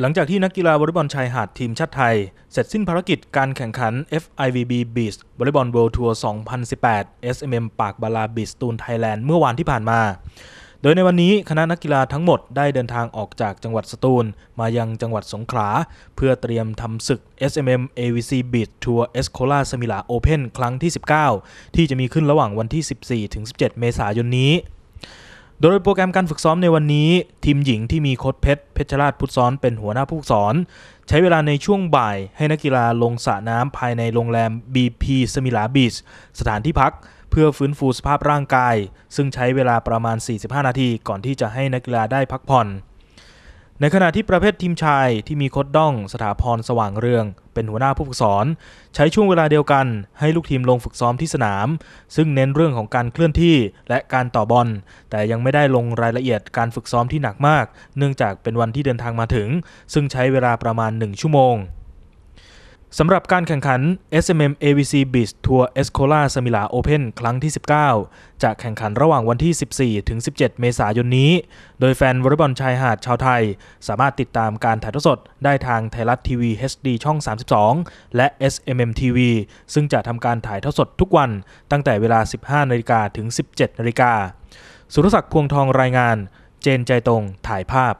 หลังจากที่นักกีฬาวอลเลย์บอลชายหาดทีมชาติไทย เสร็จสิ้นภารกิจการแข่งขัน FIVB Beach วอลเลย์บอลเวิลด์ทัวร์2018 SMM ปากบาลาบีสตูนไทยแลนด์เมื่อวานที่ผ่านมา โดยในวันนี้คณะนักกีฬาทั้งหมดได้เดินทางออกจากจังหวัดสตูล มายังจังหวัดสงขลา เพื่อเตรียมทำศึก SMM AVC Beach Tour Escola Semila Open ครั้งที่ 19 ที่จะมีขึ้นระหว่างวันที่ 14-17 เมษายนนี้โดยโปรแกรมการฝึกซ้อมในวันนี้ ทีมหญิงที่มีโค้ชเพชรเพชรราชพุทธซ้อนเป็นหัวหน้าผู้สอน ใช้เวลาในช่วงบ่ายให้นักกีฬาลงสระน้ำภายในโรงแรม BP สมิลาบีชสถานที่พักเพื่อฟื้นฟูสภาพร่างกาย ซึ่งใช้เวลาประมาณ 45 นาทีก่อนที่จะให้นักกีฬาได้พักผ่อนในขณะที่ประเภททีมชายที่มีโคดด้องสถาพรสว่างเรืองเป็นหัวหน้าผู้ฝึกสอนใช้ช่วงเวลาเดียวกันให้ลูกทีมลงฝึกซ้อมที่สนาม ซึ่งเน้นเรื่องของการเคลื่อนที่และการต่อบอลแต่ยังไม่ได้ลงรายละเอียดการฝึกซ้อมที่หนักมาก เนื่องจากเป็นวันที่เดินทางมาถึง ซึ่งใช้เวลาประมาณ 1 ชั่วโมงสำหรับการแข่งขัน SMM AVC Beach Tour Escola Samila Open ครั้งที่ 19 จะแข่งขันระหว่างวันที่ 14 ถึง 17 เมษายนนี้ โดยแฟนวอลเลย์บอลชายหาดชาวไทย สามารถติดตามการถ่ายทอดสดได้ทางไทยรัฐทีวี HD ช่อง 32 และ SMM TV ซึ่งจะทำการถ่ายทอดสดทุกวันตั้งแต่เวลา 15นาฬิกาถึง 17นาฬิกา สุรศักดิ์พวงทองรายงาน เจนใจตรง ถ่ายภาพ